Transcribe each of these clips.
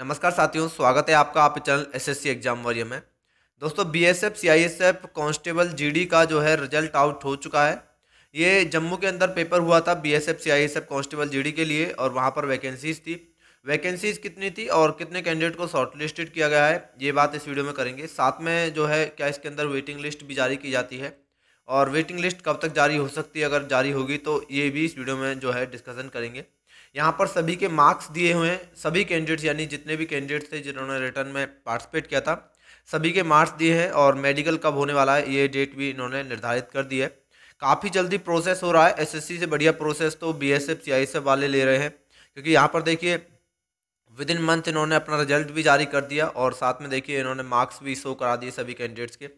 नमस्कार साथियों स्वागत है आपका आपके चैनल एसएससी एग्जाम वॉरियर में दोस्तों बीएसएफ सीआईएसएफ कांस्टेबल जीडी का जो है रिजल्ट आउट हो चुका है ये जम्मू के अंदर पेपर हुआ था बीएसएफ सीआईएसएफ कांस्टेबल जीडी के लिए और वहाँ पर वैकेंसीज थी वैकेंसीज कितनी थी और कितने कैंडिडेट को शॉर्टलिस्टेड किया गया है ये बात इस वीडियो में करेंगे साथ में जो है क्या इसके अंदर वेटिंग लिस्ट भी जारी की जाती है और वेटिंग लिस्ट कब तक जारी हो सकती है अगर जारी होगी तो ये भी इस वीडियो में जो है डिस्कशन करेंगे यहाँ पर सभी के मार्क्स दिए हुए हैं सभी कैंडिडेट्स यानी जितने भी कैंडिडेट्स थे जिन्होंने रिटर्न में पार्टिसिपेट किया था सभी के मार्क्स दिए हैं और मेडिकल कब होने वाला है ये डेट भी इन्होंने निर्धारित कर दी है काफ़ी जल्दी प्रोसेस हो रहा है एसएससी से बढ़िया प्रोसेस तो बीएसएफ सीआईएसएफ वाले ले रहे हैं क्योंकि यहाँ पर देखिए विद इन मंथ इन्होंने अपना रिजल्ट भी जारी कर दिया और साथ में देखिए इन्होंने मार्क्स भी शो करा दिए सभी कैंडिडेट्स के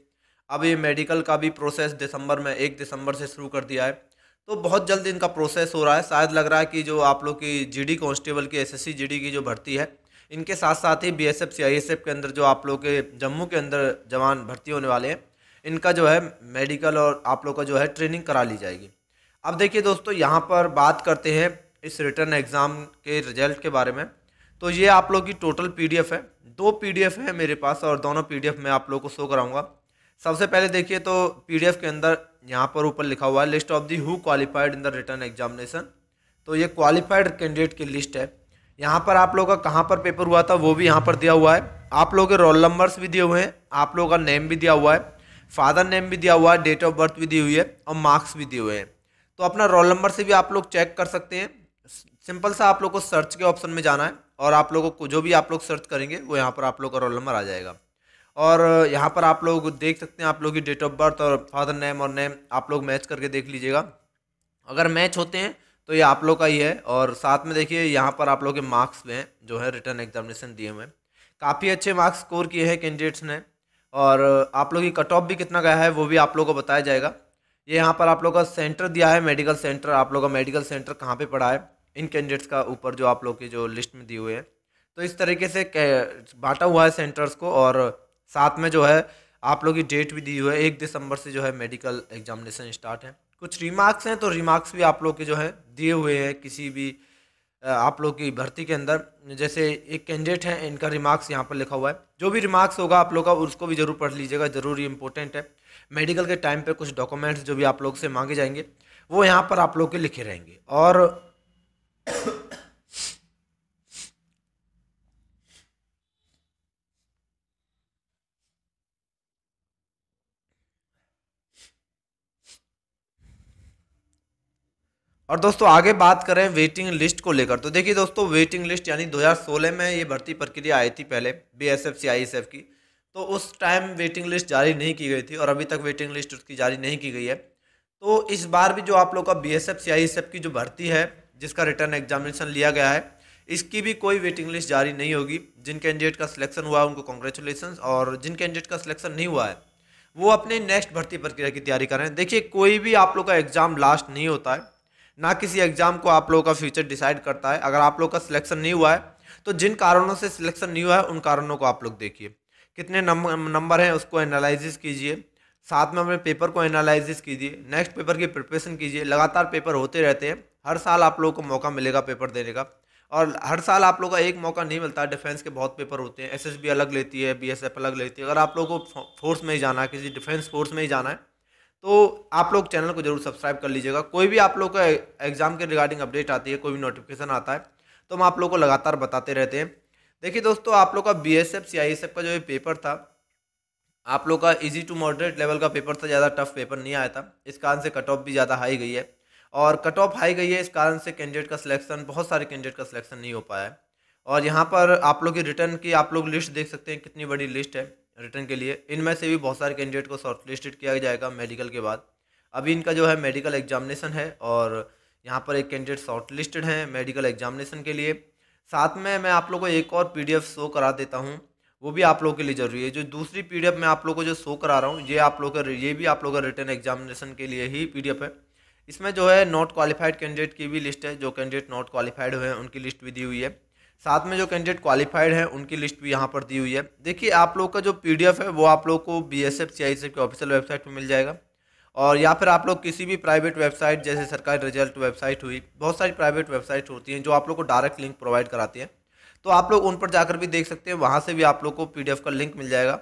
अब ये मेडिकल का भी प्रोसेस दिसंबर में एक दिसंबर से शुरू कर दिया है तो बहुत जल्द इनका प्रोसेस हो रहा है शायद लग रहा है कि जो आप लोग की जीडी कांस्टेबल की एसएससी जीडी की जो भर्ती है इनके साथ साथ ही बीएसएफ सीआईएसएफ के अंदर जो आप लोग के जम्मू के अंदर जवान भर्ती होने वाले हैं इनका जो है मेडिकल और आप लोग का जो है ट्रेनिंग करा ली जाएगी अब देखिए दोस्तों यहाँ पर बात करते हैं इस रिटर्न एग्ज़ाम के रिजल्ट के बारे में तो ये आप लोग की टोटल पीडीएफ है दो पीडीएफ है मेरे पास और दोनों पीडीएफ मैं आप लोग को शो कराऊंगा सबसे पहले देखिए तो पीडीएफ के अंदर यहाँ पर ऊपर लिखा हुआ है list of the who qualified in the written examination तो ये क्वालिफाइड कैंडिडेट की लिस्ट है यहाँ पर आप लोगों का कहाँ पर पेपर हुआ था वो भी यहाँ पर दिया हुआ है आप लोगों के रोल नंबर्स भी दिए हुए हैं आप लोगों का नेम भी दिया हुआ है फादर नेम भी दिया हुआ है डेट ऑफ बर्थ भी दी हुई है और मार्क्स भी दिए हुए हैं तो अपना रोल नंबर से भी आप लोग चेक कर सकते हैं सिंपल सा आप लोग को सर्च के ऑप्शन में जाना है और आप लोगों को जो भी आप लोग सर्च करेंगे वो यहाँ पर आप लोग का रोल नंबर आ जाएगा और यहाँ पर आप लोग देख सकते हैं आप लोग की डेट ऑफ बर्थ और फादर नेम और नेम आप लोग मैच करके देख लीजिएगा अगर मैच होते हैं तो ये आप लोग का ही है और साथ में देखिए यहाँ पर आप लोग के मार्क्स हैं जो है रिटर्न एग्जामिनेशन दिए हुए हैं काफ़ी अच्छे मार्क्स स्कोर किए हैं कैंडिडेट्स ने और आप लोग की कट ऑफ भी कितना गया है वो भी आप लोग को बताया जाएगा ये यहाँ पर आप लोग का सेंटर दिया है मेडिकल सेंटर आप लोग का मेडिकल सेंटर कहाँ पर पड़ा है इन कैंडिडेट्स का ऊपर जो आप लोग के जो लिस्ट में दिए हुए हैं तो इस तरीके से बांटा हुआ है सेंटर्स को और साथ में जो है आप लोग की डेट भी दी हुई है एक दिसंबर से जो है मेडिकल एग्जामिनेशन स्टार्ट है कुछ रिमार्क्स हैं तो रिमार्क्स भी आप लोग के जो है दिए हुए हैं किसी भी आप लोग की भर्ती के अंदर जैसे एक कैंडिडेट है इनका रिमार्क्स यहाँ पर लिखा हुआ है जो भी रिमार्क्स होगा आप लोग का उसको भी ज़रूर पढ़ लीजिएगा ज़रूर ये इंपॉर्टेंट है मेडिकल के टाइम पर कुछ डॉक्यूमेंट्स जो भी आप लोग से मांगे जाएंगे वो यहाँ पर आप लोग के लिखे रहेंगे और और दोस्तों आगे बात करें वेटिंग लिस्ट को लेकर तो देखिए दोस्तों वेटिंग लिस्ट यानी 2016 में ये भर्ती प्रक्रिया आई थी पहले B S F C I S F की तो उस टाइम वेटिंग लिस्ट जारी नहीं की गई थी और अभी तक वेटिंग लिस्ट उसकी जारी नहीं की गई है तो इस बार भी जो आप लोग का B S F C I S F की जो भर्ती है जिसका रिटर्न एग्जामिनेशन लिया गया है इसकी भी कोई वेटिंग लिस्ट जारी नहीं होगी जिन कैंडिडेट का सिलेक्शन हुआ है उनको कॉन्ग्रेचुलेसन और जिन कैंडिडेट का सिलेक्शन नहीं हुआ है वो अपने नेक्स्ट भर्ती प्रक्रिया की तैयारी करें देखिए कोई भी आप लोग का एग्ज़ाम लास्ट नहीं होता है ना किसी एग्जाम को आप लोगों का फ्यूचर डिसाइड करता है अगर आप लोग का सिलेक्शन नहीं हुआ है तो जिन कारणों से सिलेक्शन नहीं हुआ है उन कारणों को आप लोग देखिए कितने नंबर हैं उसको एनालिस कीजिए साथ में अपने पेपर को एनालिस कीजिए नेक्स्ट पेपर की प्रिपरेशन कीजिए लगातार पेपर होते रहते हैं हर साल आप लोगों को मौका मिलेगा पेपर देने का और हर साल आप लोगों का एक मौका नहीं मिलता डिफेंस के बहुत पेपर होते हैं एसएसबी अलग लेती है बीएसएफ अलग लेती है अगर आप लोगों को फोर्स में ही जाना है किसी डिफेंस फोर्स में ही जाना है तो आप लोग चैनल को जरूर सब्सक्राइब कर लीजिएगा कोई भी आप लोग का एग्ज़ाम के रिगार्डिंग अपडेट आती है कोई भी नोटिफिकेशन आता है तो हम आप लोग को लगातार बताते रहते हैं देखिए दोस्तों आप लोग का B S F C I S F का जो पेपर था आप लोग का इजी टू मॉडरेट लेवल का पेपर था ज़्यादा टफ पेपर नहीं आया था इस कारण से कट ऑफ भी ज़्यादा हाई गई है और कट ऑफ हाई गई है इस कारण से कैंडिडेट का सिलेक्शन बहुत सारे कैंडिडेट का सिलेक्शन नहीं हो पाया है और यहाँ पर आप लोग की रिटर्न की आप लोग लिस्ट देख सकते हैं कितनी बड़ी लिस्ट है रिटर्न के लिए इनमें से भी बहुत सारे कैंडिडेट को शॉर्टलिस्टेड किया जाएगा मेडिकल के बाद अभी इनका जो है मेडिकल एग्जामिनेशन है और यहाँ पर एक कैंडिडेट शॉर्टलिस्टेड हैं मेडिकल एग्जामिनेशन के लिए साथ में मैं आप लोग को एक और पीडीएफ शो करा देता हूँ वो भी आप लोगों के लिए ज़रूरी है जो दूसरी पीडीएफ मैं आप लोग को जो शो करा रहा हूँ ये आप लोग का ये भी आप लोग का रिटर्न एग्जामिनेशन के लिए ही पी है इसमें जो है नॉट क्वालिफाइड कैंडिडेट की भी लिस्ट है जो कैंडिडेट नॉट क्वालिफाइड हुए हैं उनकी लिस्ट भी दी हुई है साथ में जो कैंडिडेट क्वालिफाइड है उनकी लिस्ट भी यहाँ पर दी हुई है देखिए आप लोग का जो पीडीएफ है वो आप लोग को B S F C I के ऑफिशियल वेबसाइट पर मिल जाएगा और या फिर आप लोग किसी भी प्राइवेट वेबसाइट जैसे सरकारी रिजल्ट वेबसाइट हुई बहुत सारी प्राइवेट वेबसाइट होती हैं जो आप लोग को डायरेक्ट लिंक प्रोवाइड कराती हैं तो आप लोग उन पर जाकर भी देख सकते हैं वहाँ से भी आप लोग को पी का लिंक मिल जाएगा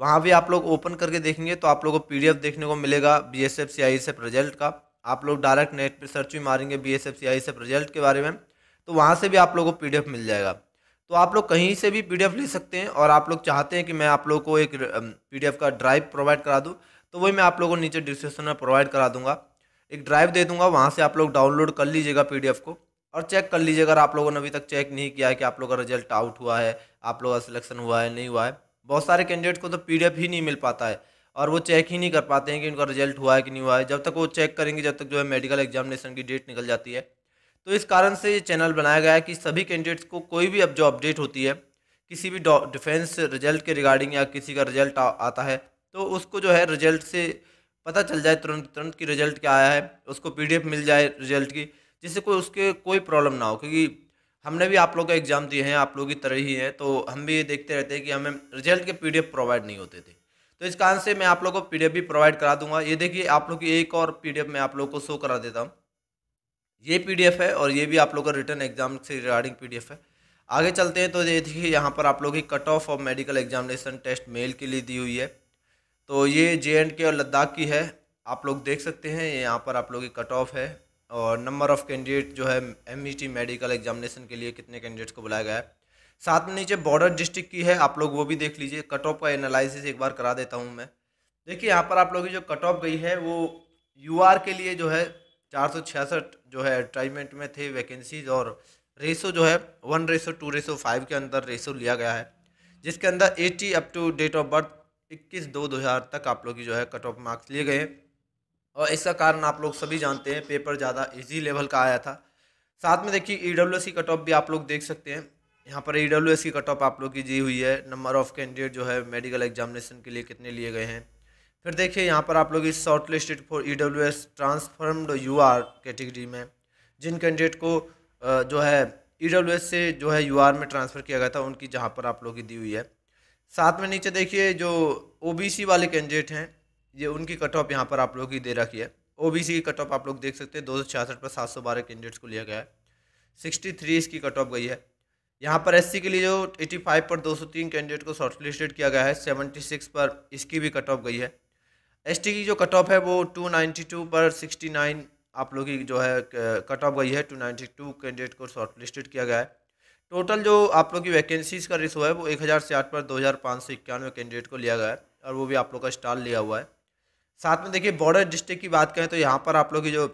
वहाँ भी आप लोग ओपन करके देखेंगे तो आप लोग को पी देखने को मिलेगा B S F C I result का आप लोग डायरेक्ट नेट पर सर्च भी मारेंगे B S F C I result के बारे में तो वहाँ से भी आप लोगों को पी मिल जाएगा तो आप लोग कहीं से भी पी ले सकते हैं और आप लोग चाहते हैं कि मैं आप लोग को एक पी का ड्राइव प्रोवाइड करा दूँ तो वही मैं आप लोगों को नीचे डिस्क्रिप्शन में प्रोवाइड करा दूँगा एक ड्राइव दे दूंगा वहाँ से आप लोग डाउनलोड कर लीजिएगा पीडीएफ को और चेक कर लीजिएगा अगर आप लोगों ने अभी तक चेक नहीं किया है कि आप लोग का रिजल्ट आउट हुआ है आप लोगों का सिलेक्शन हुआ है नहीं हुआ है बहुत सारे कैंडिडेट को तो पीडीएफ ही नहीं मिल पाता है और वो चेक ही नहीं कर पाते हैं कि उनका रिजल्ट हुआ है कि नहीं हुआ है जब तक वो चेक करेंगे जब तक जो है मेडिकल एग्जामिनेशन की डेट निकल जाती है तो इस कारण से ये चैनल बनाया गया है कि सभी कैंडिडेट्स को कोई भी अब जो अपडेट होती है किसी भी डिफेंस रिजल्ट के रिगार्डिंग या किसी का रिजल्ट आता है तो उसको जो है रिजल्ट से पता चल जाए तुरंत तुरंत कि रिजल्ट क्या आया है उसको पीडीएफ मिल जाए रिजल्ट की जिससे कोई उसके कोई प्रॉब्लम ना हो क्योंकि हमने भी आप लोग का एग्ज़ाम दिए हैं आप लोग की तरह ही है तो हम भी ये देखते रहते हैं कि हमें रिजल्ट के पीडीएफ प्रोवाइड नहीं होते थे तो इस कारण से मैं आप लोग को पीडीएफ भी प्रोवाइड करा दूंगा ये देखिए आप लोग की एक और पीडीएफ मैं आप लोग को शो करा देता हूँ ये पीडीएफ है और ये भी आप लोग का रिटर्न एग्जाम से रिगार्डिंग पीडीएफ है आगे चलते हैं तो ये देखिए यहाँ पर आप लोग की cut off of medical examination test male के लिए दी हुई है तो ये जे एंड के और लद्दाख की है आप लोग देख सकते हैं ये यहाँ पर आप लोग की कट ऑफ है और नंबर ऑफ़ कैंडिडेट जो है एम मेडिकल एग्जामिनेशन के लिए कितने कैंडिडेट्स को बुलाया गया है साथ में नीचे बॉर्डर डिस्ट्रिक्ट की है आप लोग वो भी देख लीजिए कट ऑफ का एनालिसिस एक बार करा देता हूँ मैं देखिए यहाँ पर आप लोग की जो कट ऑफ गई है वो यू के लिए जो है चार जो है ट्राइमेंट में थे वैकेंसीज और रेसो जो है one ratio two ratio five के अंदर रेसो लिया गया है जिसके अंदर एटी up to date of birth इक्कीस दो दो हज़ार तक आप लोग की जो है कट ऑफ मार्क्स लिए गए और इसका कारण आप लोग सभी जानते हैं पेपर ज़्यादा इजी लेवल का आया था साथ में देखिए E W S cut off भी आप लोग देख सकते हैं यहाँ पर ई डब्ल्यू एस की कट ऑफ आप लोग की दी हुई है नंबर ऑफ कैंडिडेट जो है मेडिकल एग्जामिनेशन के लिए कितने लिए गए हैं फिर देखिए यहाँ पर आप लोग इस short listed for E W S transformed U R category में जिन कैंडिडेट को जो है ई डब्ल्यू एस से जो है यू आर में ट्रांसफ़र किया गया था उनकी जहाँ पर आप लोग की दी हुई है साथ में नीचे देखिए जो ओ बी सी वाले कैंडिडेट हैं ये उनकी कट ऑफ यहाँ पर आप लोग की दे रखी है ओ बी सी की कट ऑफ आप लोग देख सकते हैं दो सौ छियासठ पर सात सौ बारह कैंडिडेट्स को लिया गया है सिक्सटी थ्री इसकी कट ऑफ गई है यहाँ पर एससी के लिए जो एटी फाइव पर दो सौ तीन कैंडिडेट को शॉर्टलिस्टेड किया गया है सेवेंटी सिक्स पर इसकी भी कट ऑफ गई है एस की जो कट ऑफ है वो 292 पर 69 आप लोग की जो है कट uh, ऑफ गई है 292 कैंडिडेट को शॉर्ट लिस्टेड किया गया है टोटल जो आप लोग की वैकेंसीज का रेशो है वो एक हज़ार से आठ पर दो हज़ार पाँच सौ इक्यानवे कैंडिडेट को लिया गया है और वो भी आप लोग का स्टॉल लिया हुआ है साथ में देखिए बॉर्डर डिस्ट्रिक्ट की बात करें तो यहाँ पर आप लोग की जो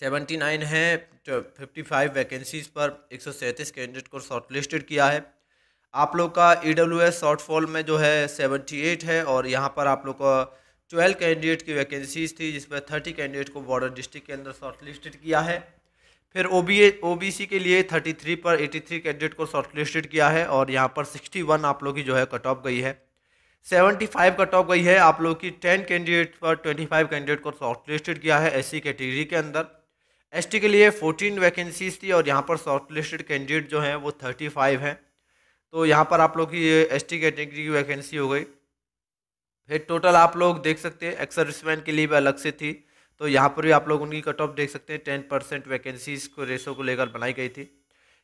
सेवेंटी नाइन है फिफ्टी फाइव वैकेंसीज पर एक सौ सैंतीस कैंडिडेट को शॉर्ट लिस्टेड किया है आप लोग का ई डब्ल्यू एस शॉर्टफॉल में जो है सेवेंटी एट है और यहाँ पर आप लोग का ट्वेल्व कैंडिडेट की वैकेंसीज थी जिसमें थर्टी कैंडिडेट को बॉर्डर डिस्ट्रिक्ट के अंदर शॉर्टलिस्टेड किया है फिर O B O B C के लिए थर्टी थ्री पर एटी थ्री कैंडिडेट को शॉर्टलिस्टेड किया है और यहाँ पर सिक्सटी वन आप लोग की जो है कट ऑफ गई है सेवेंटी फाइव कट ऑफ गई है आप लोग की टेन कैंडिडेट पर ट्वेंटी फाइव कैंडिडेट को शॉर्टलिस्टेड किया है एस सी कैटेगरी के अंदर एस टी के लिए फोर्टीन वैकेंसीज थी और यहाँ पर शॉर्टलिस्टेड कैंडिडेट जो हैं वो थर्टी फाइव हैं तो यहाँ पर आप लोग की एस टी कैटेगरी की वैकेंसी हो गई फिर टोटल आप लोग देख सकते हैं एक्सर्विसमैन के लिए भी अलग से थी तो यहाँ पर भी आप लोग उनकी कट ऑफ देख सकते हैं टेन परसेंट वैकेंसीज को रेशो को लेकर बनाई गई थी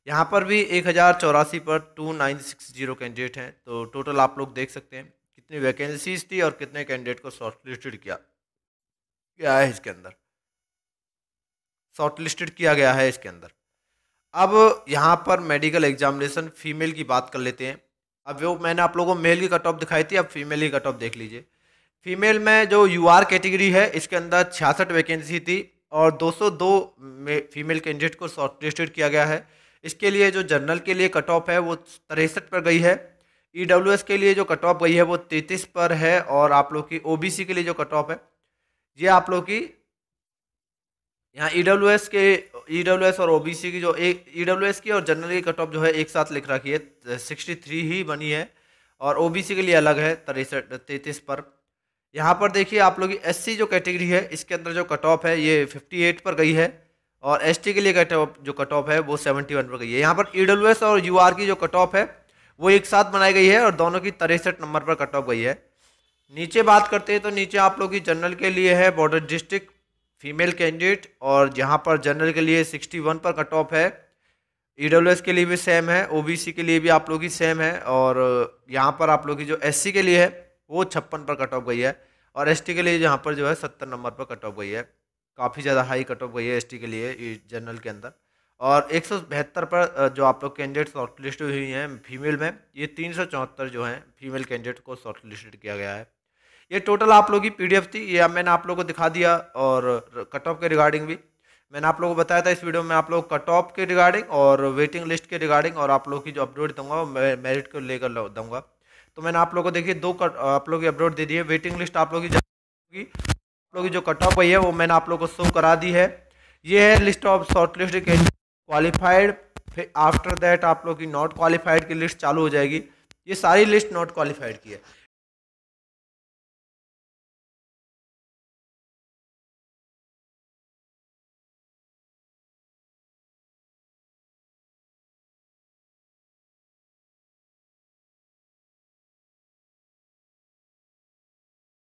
यहाँ पर भी एक हज़ार चौरासी पर two nine six zero candidate हैं तो टोटल आप लोग देख सकते हैं कितनी वैकेंसीज थी और कितने कैंडिडेट को शॉर्टलिस्टेड किया गया है इसके अंदर शॉर्टलिस्टेड किया गया है इसके अंदर अब यहाँ पर मेडिकल एग्जामिनेशन फीमेल की बात कर लेते हैं अब वो मैंने आप लोगों को मेल की कट ऑफ दिखाई थी अब फीमेल की कट ऑफ देख लीजिए फीमेल में जो यू आर कैटेगरी है इसके अंदर छियासठ वैकेंसी थी और 202 दो फीमेल कैंडिडेट को शॉर्टलिस्टेड किया गया है इसके लिए जो जनरल के लिए कट ऑफ है वो तिरसठ पर गई है ई e के लिए जो कट ऑफ गई है वो तैंतीस पर है और आप लोग की ओ के लिए जो कट ऑफ है ये आप लोग की यहाँ ई e के ई डब्ल्यू एस और ओ बी सी की जो एक ई डब्ल्यू एस की और जनरल की कट ऑफ जो है एक साथ लिख रखी है सिक्सटी थ्री ही बनी है और ओ बी सी के लिए अलग है तिरसठ तैंतीस पर यहाँ पर देखिए आप लोग एस सी जो कैटेगरी है इसके अंदर जो कट ऑफ है ये फिफ्टी एट पर गई है और एस टी के लिए कट ऑफ जो कट ऑफ है वो सेवेंटी वन पर गई है यहाँ पर ई डब्ल्यू एस और यू आर की जो कट ऑफ है वो एक साथ बनाई गई है और दोनों की तिरसठ नंबर पर कट ऑफ गई है नीचे बात करते हैं तो नीचे आप लोग की जनरल के लिए है बॉर्डर डिस्ट्रिक्ट फीमेल कैंडिडेट और जहाँ पर जनरल के लिए सिक्सटी वन पर कट ऑफ है ई e के लिए भी सेम है ओ के लिए भी आप लोग की सेम है और यहाँ पर आप लोग की जो एस के लिए है वो छप्पन पर कट ऑफ गई है और एस के लिए यहाँ पर जो है सत्तर नंबर पर कट ऑफ गई है काफ़ी ज़्यादा हाई कट ऑफ गई है एस के लिए जनरल के अंदर और एक पर जो आप लोग कैंडिडेट शॉर्ट लिस्ट हुई हैं फीमेल में ये तीन जो हैं फीमेल कैंडिडेट को शॉर्ट किया गया है ये टोटल आप लोगों की पीडीएफ थी ये मैंने आप लोग को दिखा दिया और कट ऑफ के रिगार्डिंग भी मैंने आप लोगों को बताया था इस वीडियो में आप लोग कट ऑफ के रिगार्डिंग और वेटिंग लिस्ट के रिगार्डिंग और आप लोग की जो अपडेट दूंगा वो मेरिट को लेकर दूंगा तो मैंने आप लोग को देखिए दो कट आप लोग की अपडेट दे दी है वेटिंग लिस्ट आप लोग की आप लोग की जो कट ऑफ हुई है वो मैंने आप लोग को शो करा दी है ये है list of short list qualified फिर आफ्टर दैट आप लोग की नॉट क्वालिफाइड की लिस्ट चालू हो जाएगी ये सारी लिस्ट नॉट क्वालिफाइड की है